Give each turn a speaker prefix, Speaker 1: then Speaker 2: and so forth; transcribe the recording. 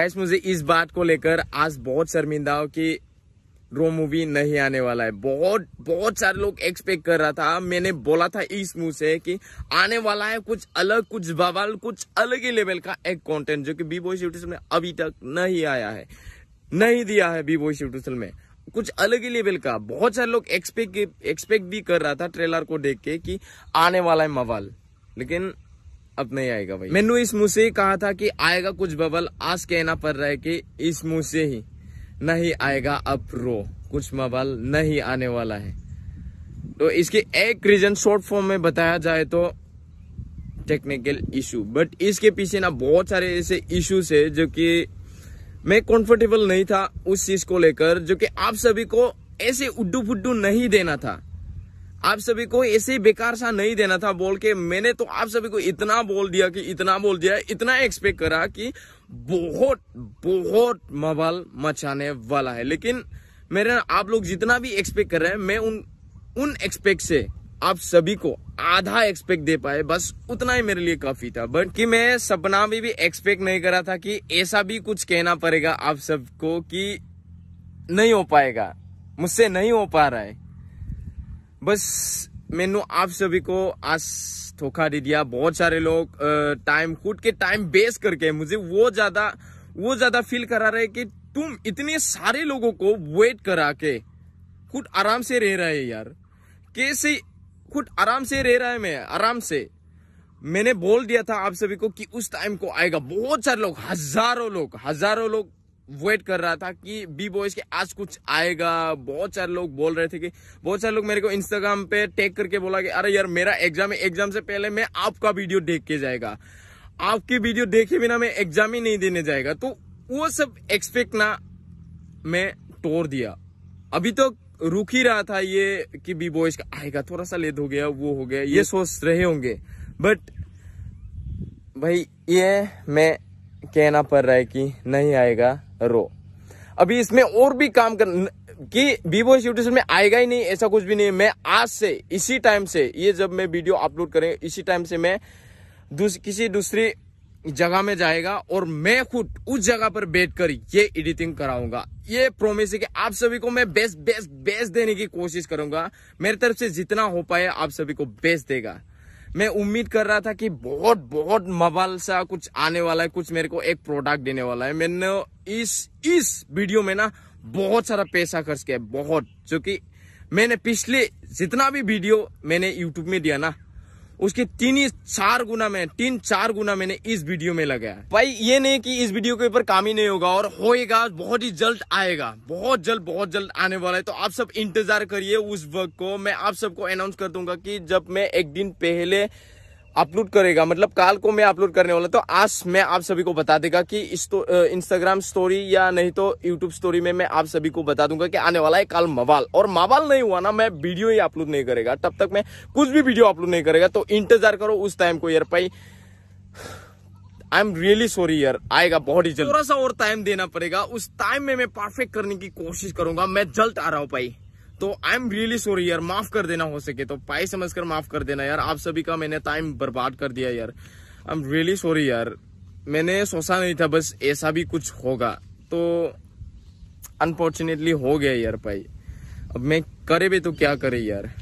Speaker 1: gas मुझे इस बात को लेकर आज बहुत शर्मिंदा हो कि रो मूवी नहीं आने वाला है बहुत बहुत सारे लोग एक्सपेक्ट कर रहा था मैंने बोला था इस मुंह से कि आने वाला है कुछ अलग कुछ बवाल कुछ अलग ही लेवल का एक कंटेंट जो कि बी बॉय यूट्यूब में अभी तक नहीं आया है नहीं दिया है बी बॉय यूट्यूब में कुछ अलग ही लेवल का बहुत सारे लोग एक्सपेक्ट एक्सपेक्ट भी कर रहा था ट्रेलर को देख के कि आने वाला है मवाल लेकिन अब नहीं आएगा भाई मैंने इस मुंह से ही कहा था कि आएगा कुछ बबल आज कहना पड़ रहा है कि इस मुंह से ही नहीं आएगा अब रो कुछ बबल नहीं आने वाला है तो इसके एक रीजन शॉर्ट फॉर्म में बताया जाए तो टेक्निकल इशू बट इसके पीछे ना बहुत सारे ऐसे इश्यूज है जो कि मैं कंफर्टेबल नहीं था उस चीज को लेकर जो कि आप सभी को ऐसे उड्डू फुड्डू नहीं देना था आप सभी को ऐसे बेकार सा नहीं देना था बोल के मैंने तो आप सभी को इतना बोल दिया कि इतना बोल दिया इतना एक्सपेक्ट करा कि बहुत बहुत मवाल मचाने वाला है लेकिन मेरे आप लोग जितना भी एक्सपेक्ट कर रहे हैं मैं उन उन एक्सपेक्ट से आप सभी को आधा एक्सपेक्ट दे पाए बस उतना ही मेरे लिए काफी था बट कि मैं सपना में भी, भी एक्सपेक्ट नहीं करा था कि ऐसा भी कुछ कहना पड़ेगा आप सबको कि नहीं हो पाएगा मुझसे नहीं हो पा रहा है बस मैंने आप सभी को आज धोखा दे दिया बहुत सारे लोग टाइम खुद के टाइम बेस करके मुझे वो ज्यादा वो ज्यादा फील करा रहे कि तुम इतने सारे लोगों को वेट करा के खुद आराम से रह रहे यार कैसे खुद आराम से रह रहा है मैं आराम से मैंने बोल दिया था आप सभी को कि उस टाइम को आएगा बहुत सारे लोग हजारों लोग हजारों लोग वेट कर रहा था कि बी बॉयज के आज कुछ आएगा बहुत सारे लोग बोल रहे थे कि बहुत सारे लोग मेरे को इंस्टाग्राम पे टैग करके बोला कि अरे यार मेरा एग्जाम है एग्जाम से पहले मैं आपका वीडियो देख के जाएगा आपकी वीडियो देखे बिना मैं एग्जाम ही नहीं देने जाएगा तो वो सब एक्सपेक्ट ना मैं तोड़ दिया अभी तो रुक ही रहा था ये कि बी बॉयज का आएगा थोड़ा सा लेट हो गया वो हो गया ये सोच रहे होंगे बट भाई ये मैं कहना पड़ रहा है कि नहीं आएगा रो अभी इसमें और भी काम कर कि वीवो यूट्यूब में आएगा ही नहीं ऐसा कुछ भी नहीं मैं आज से इसी टाइम से ये जब मैं वीडियो अपलोड करें इसी टाइम से मैं दूस, किसी दूसरी जगह में जाएगा और मैं खुद उस जगह पर बैठकर ये एडिटिंग कराऊंगा ये प्रोमिस है कि आप सभी को मैं बेस्ट बेस्ट बेस्ट देने की कोशिश करूंगा मेरी तरफ से जितना हो पाए आप सभी को बेस्ट देगा मैं उम्मीद कर रहा था कि बहुत बहुत मवाल सा कुछ आने वाला है कुछ मेरे को एक प्रोडक्ट देने वाला है मैंने इस इस वीडियो में ना बहुत सारा पैसा खर्च किया बहुत जो कि मैंने पिछले जितना भी वीडियो मैंने यूट्यूब में दिया ना उसके तीन ही चार गुना में तीन चार गुना मैंने इस वीडियो में लगाया भाई ये नहीं कि इस वीडियो के ऊपर काम ही नहीं होगा और होएगा बहुत ही जल्द आएगा बहुत जल्द बहुत जल्द आने वाला है तो आप सब इंतजार करिए उस वक्त को मैं आप सबको अनाउंस कर दूंगा कि जब मैं एक दिन पहले अपलोड करेगा मतलब काल को मैं अपलोड करने वाला तो आज मैं आप सभी को बता देगा कि इंस्टाग्राम स्टोरी तो, या नहीं तो यूट्यूब स्टोरी में मैं आप सभी को बता दूंगा कि आने वाला है काल मवाल और मवाल नहीं हुआ ना मैं वीडियो ही अपलोड नहीं करेगा तब तक मैं कुछ भी वीडियो अपलोड नहीं करेगा तो इंतजार करो उस टाइम को यार भाई आई एम रियली सॉरी यार आएगा बहुत ही जल्द थोड़ा सा और टाइम देना पड़ेगा उस टाइम में मैं परफेक्ट करने की कोशिश करूंगा मैं जल्द आ रहा हूँ भाई तो आई एम रियली सॉरी यार माफ कर देना हो सके तो पाई समझ कर माफ कर देना यार आप सभी का मैंने टाइम बर्बाद कर दिया यार आई एम रियली सॉरी यार मैंने सोचा नहीं था बस ऐसा भी कुछ होगा तो अनफॉर्चुनेटली हो गया यार भाई अब मैं करे भी तो क्या करे यार